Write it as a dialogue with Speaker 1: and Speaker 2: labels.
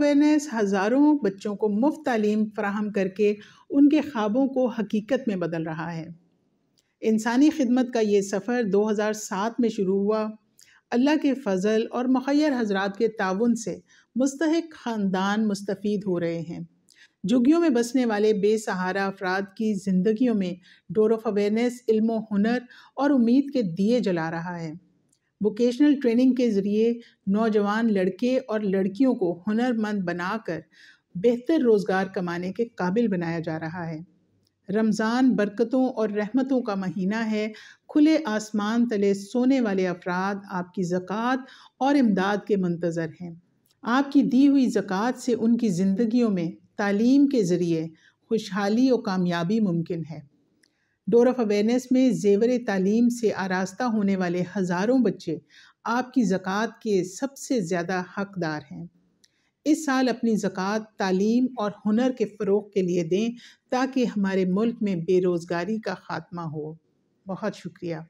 Speaker 1: awareness हज़ारों बच्चों को मुफ्त तालीम फ्राहम करके उनके ख्वाबों को हकीकत में बदल रहा है इंसानी खिदमत का ये सफ़र 2007 में शुरू हुआ अल्लाह के फ़जल और मखैर हजरात के ताउन से मुस्तक ख़ानदान मुस्तफ़ हो रहे हैं जुगियों में बसने वाले बेसहारा अफराद की ज़िंदगियों में डोर ऑफ अवेयरनेस इल्म हुनर और उम्मीद के दिए जला रहा है वोकेशनल ट्रेनिंग के ज़रिए नौजवान लड़के और लड़कियों को हुनरमंद बनाकर बेहतर रोज़गार कमाने के काबिल बनाया जा रहा है रमज़ान बरकतों और रहमतों का महीना है खुले आसमान तले सोने वाले अफराद आपकी ज़क़़त और इमदाद के मंतज़र हैं आपकी दी हुई ज़क़़त से उनकी ज़िंदगियों में तालीम के ज़रिए खुशहाली और कामयाबी मुमकिन है डोर ऑफ अवेयरनेस में जेवर तालीम से आरास्ता होने वाले हज़ारों बच्चे आपकी ज़क़़त के सबसे ज़्यादा हकदार हैं इस साल अपनी ज़क़़त तालीम और हुनर के फ़रोग के लिए दें ताकि हमारे मुल्क में बेरोज़गारी का ख़ात्मा हो बहुत शुक्रिया